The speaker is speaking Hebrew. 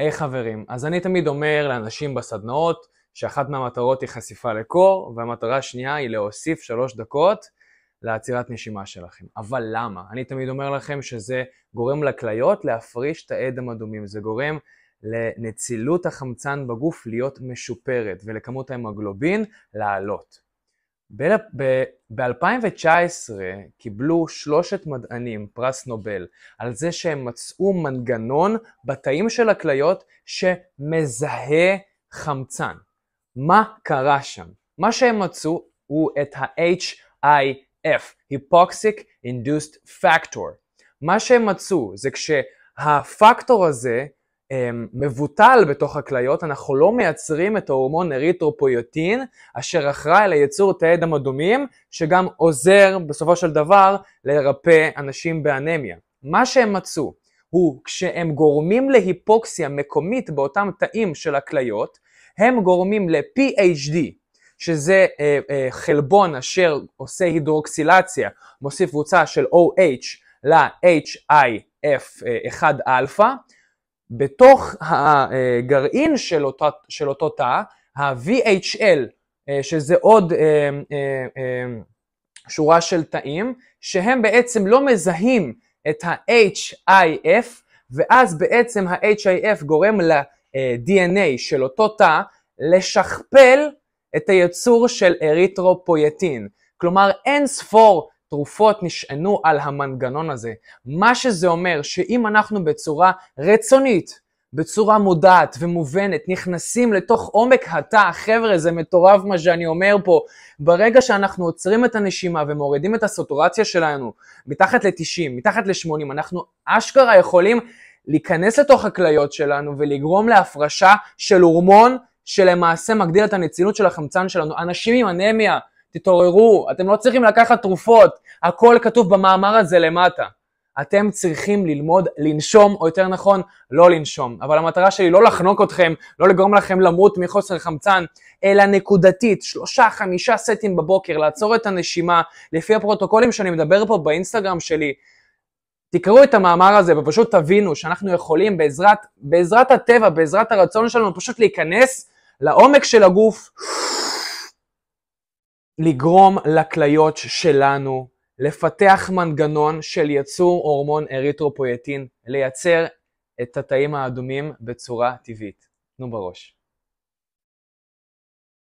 היי hey, חברים, אז אני תמיד אומר לאנשים בסדנאות שאחת מהמטרות היא חשיפה לקור, והמטרה השנייה היא להוסיף שלוש דקות לעצירת נשימה שלכם. אבל למה? אני תמיד אומר לכם שזה גורם לכליות להפריש את האדם אדומים, זה גורם לנצילות החמצן בגוף להיות משופרת ולכמות ההמוגלובין לעלות. ב-2019 קיבלו שלושת מדענים פרס נובל על זה שהם מצאו מנגנון בתאים של הכליות שמזהה חמצן. מה קרה שם? מה שהם מצאו הוא את ה-HIF, Hypoxic Induced Factor. מה שהם מצאו זה כשהפקטור הזה אמ, מבוטל בתוך הכליות, אנחנו לא מייצרים את ההורמון אריתרופויוטין, אשר אחראי לייצור תאי דם אדומים, שגם עוזר בסופו של דבר לרפא אנשים באנמיה. מה שהם מצאו הוא כשהם גורמים להיפוקסיה מקומית באותם תאים של הכליות, הם גורמים ל-PhD, שזה אה, אה, חלבון אשר עושה הידרוקסילציה, מוסיף קבוצה של OH ל-HIF1 אה, אלפא, בתוך הגרעין של אותו, של אותו תא, ה-VHL, אה, שזה עוד אה, אה, שורה של תאים, שהם בעצם לא מזהים את ה-HIF, ואז בעצם ה-HIF גורם ל-DNA של אותו תא לשכפל את היצור של אריתרופויטין. כלומר, אין ספור תרופות נשענו על המנגנון הזה. מה שזה אומר, שאם אנחנו בצורה רצונית, בצורה מודעת ומובנת, נכנסים לתוך עומק התא, חבר'ה, זה מטורף מה שאני אומר פה. ברגע שאנחנו עוצרים את הנשימה ומורידים את הסטורציה שלנו מתחת ל-90, מתחת ל-80, אנחנו אשכרה יכולים להיכנס לתוך הכליות שלנו ולגרום להפרשה של הורמון שלמעשה מגדיל את הנצילות של החמצן שלנו. אנשים עם אנמיה, תתעוררו, אתם לא צריכים לקחת תרופות, הכל כתוב במאמר הזה למטה. אתם צריכים ללמוד לנשום, או יותר נכון, לא לנשום. אבל המטרה שלי לא לחנוק אתכם, לא לגרום לכם למות מחוסר חמצן, אלא נקודתית, שלושה, חמישה סטים בבוקר, לעצור את הנשימה, לפי הפרוטוקולים שאני מדבר פה באינסטגרם שלי. תקראו את המאמר הזה ופשוט תבינו שאנחנו יכולים בעזרת, בעזרת הטבע, בעזרת הרצון שלנו, פשוט להיכנס לעומק של הגוף, לגרום לכליות שלנו לפתח מנגנון של ייצור הורמון אריתרופויטין, לייצר את התאים האדומים בצורה טבעית. תנו בראש.